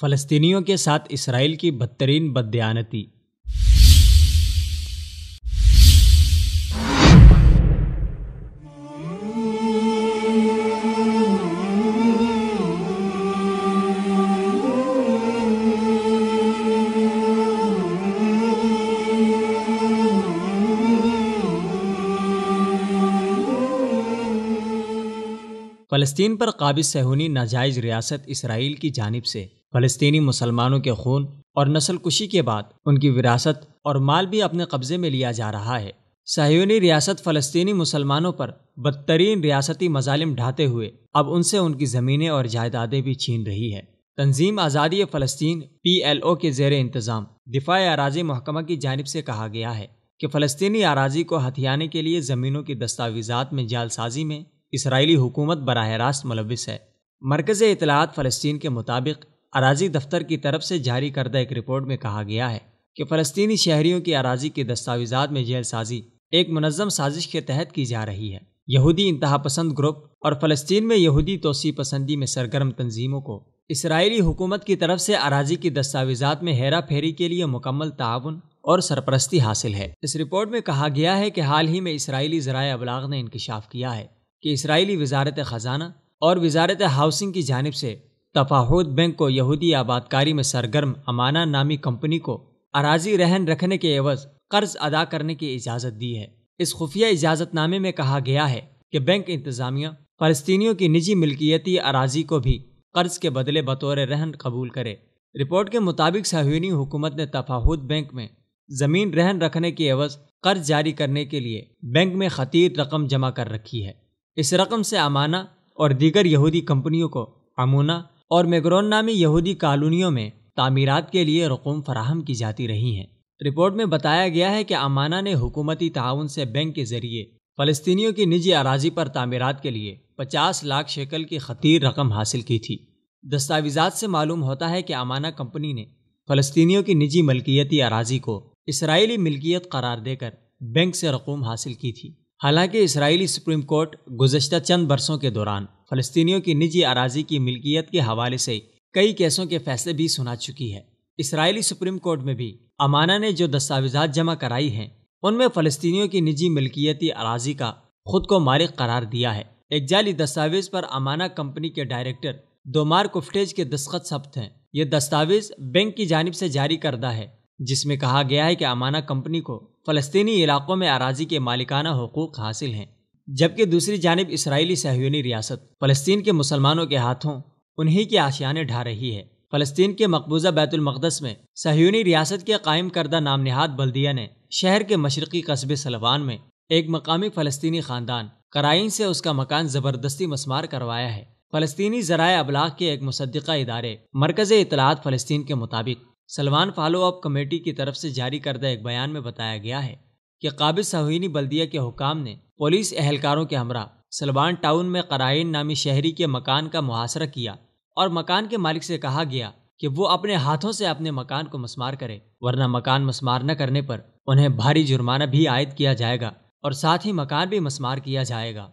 فلسطینیوں کے ساتھ اسرائیل کی بدترین بددیانتی فلسطین پر قابض سہونی ناجائز ریاست اسرائیل کی جانب سے فلسطینی مسلمانوں کے خون اور نسل کشی کے بعد ان کی وراثت اور مال بھی اپنے قبضے میں لیا جا رہا ہے سہیونی ریاست فلسطینی مسلمانوں پر بدترین ریاستی مظالم ڈھاتے ہوئے اب ان سے ان کی زمینیں اور جائیدادیں بھی چھین رہی ہے تنظیم آزادی فلسطین پی ایل او کے زیر انتظام دفاع اراضی محکمہ کی جانب سے کہا گیا ہے کہ فلسطینی اراضی کو ہتھیانے کے لیے زمینوں کی دستاویزات میں جال سازی میں اسرائیلی حکومت براہ راست ملوث ہے مرکز اطلاعات فلسطین کے مطابق اراضی دفتر کی طرف سے جاری کردہ ایک رپورٹ میں کہا گیا ہے کہ فلسطینی شہریوں کی اراضی کے دستاویزات میں جیل سازی ایک منظم سازش کے تحت کی جا رہی ہے یہودی انتہا پسند گروپ اور فلسطین میں یہودی توسیع پسندی میں سرگرم تنظیموں کو اسرائیلی حکومت کی طرف سے اراضی کی دستاویزات میں ہیرا پھیری کے لیے مکمل تعاون اور سرپرستی حاصل ہے اس رپورٹ میں کہا گیا ہے کہ حال ہی میں اسرائیلی ذرائع ابلاغ نے انکشاف کیا ہے کہ اسرائیلی وزارت خزانہ اور وزارت ہاؤسنگ کی جانب سے تفاہود بینک کو یہودی آبادکاری میں سرگرم امانہ نامی کمپنی کو اراضی رہن رکھنے کے عوض قرض ادا کرنے کی اجازت دی ہے اس خفیہ اجازت نامے میں کہا گیا ہے کہ بینک انتظامیہ فلسطینیوں کی نجی ملکیتی اراضی کو بھی قرض کے بدلے بطور رہن قبول کرے رپورٹ کے مطابق صہیونی حکومت نے تفاہود بینک میں زمین رہن رکھنے کی عوض قرض جاری کرنے کے لیے بینک میں خطیر رقم جمع کر رکھی ہے اس رقم سے امانہ اور دیگر یہودی کمپنیوں کو امونہ اور میگرون نامی یہودی کالونیوں میں تعمیرات کے لیے رقوم فراہم کی جاتی رہی ہیں رپورٹ میں بتایا گیا ہے کہ امانہ نے حکومتی تعاون سے بینک کے ذریعے فلسطینیوں کی نجی اراضی پر تعمیرات کے لیے پچاس لاکھ شیکل کی خطیر رقم حاصل کی تھی دستاویزات سے معلوم ہوتا ہے کہ امانہ کمپنی نے فلسطینیوں کی نجی ملکیتی اراضی کو اسرائیلی ملکیت قرار دے کر بینک سے رقوم حاصل کی تھی حالانکہ اسرائیلی سپریم کورٹ گزشتہ چند برسوں کے دوران فلسطینیوں کی نجی اراضی کی ملکیت کے حوالے سے کئی کیسوں کے فیصلے بھی سنا چکی ہے اسرائیلی سپریم کورٹ میں بھی امانہ نے جو دستاویزات جمع کرائی ہیں ان میں فلسطینیوں کی نجی ملکیتی اراضی کا خود کو مالک قرار دیا ہے ایک جعلی دستاویز پر امانہ کمپنی کے ڈائریکٹر دو مار کے دستخط سبت ہیں یہ دستاویز بینک کی جانب سے جاری کردہ ہے جس میں کہا گیا ہے کہ امانہ کمپنی کو فلسطینی علاقوں میں اراضی کے مالکانہ حقوق حاصل ہیں جبکہ دوسری جانب اسرائیلی صہیونی ریاست فلسطین کے مسلمانوں کے ہاتھوں انہی کی آشیانے ڈھا رہی ہے فلسطین کے مقبوضہ بیت المقدس میں صہیونی ریاست کے قائم کردہ نام نہاد بلدیہ نے شہر کے مشرقی قصبے سلوان میں ایک مقامی فلسطینی خاندان کرائن سے اس کا مکان زبردستی مسمار کروایا ہے فلسطینی ذرائع ابلاغ کے ایک مصدقہ ادارے مرکز اطلاعات فلسطین کے مطابق سلوان فالو اپ کمیٹی کی طرف سے جاری کردہ ایک بیان میں بتایا گیا ہے کہ قابض سہوینی بلدیہ کے حکام نے پولیس اہلکاروں کے ہمراہ سلوان ٹاؤن میں قرائن نامی شہری کے مکان کا محاصرہ کیا اور مکان کے مالک سے کہا گیا کہ وہ اپنے ہاتھوں سے اپنے مکان کو مسمار کرے ورنہ مکان مسمار نہ کرنے پر انہیں بھاری جرمانہ بھی عائد کیا جائے گا اور ساتھ ہی مکان بھی مسمار کیا جائے گا